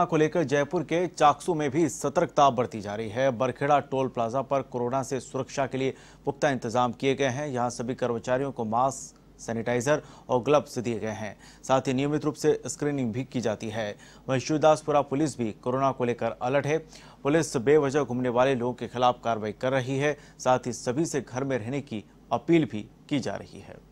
को लेकर जयपुर के चाकसू में भी सतर्कता बरती जा रही है बरखेड़ा टोल प्लाजा पर कोरोना से सुरक्षा के लिए पुख्ता इंतजाम किए गए हैं यहां सभी कर्मचारियों को मास्क सैनिटाइजर और ग्लव्स दिए गए हैं साथ ही नियमित रूप से स्क्रीनिंग भी की जाती है वहीं शिवदासपुरा पुलिस भी कोरोना को लेकर अलर्ट है पुलिस बेवजह घूमने वाले लोगों के खिलाफ कार्रवाई कर रही है साथ ही सभी से घर में रहने की अपील भी की जा रही है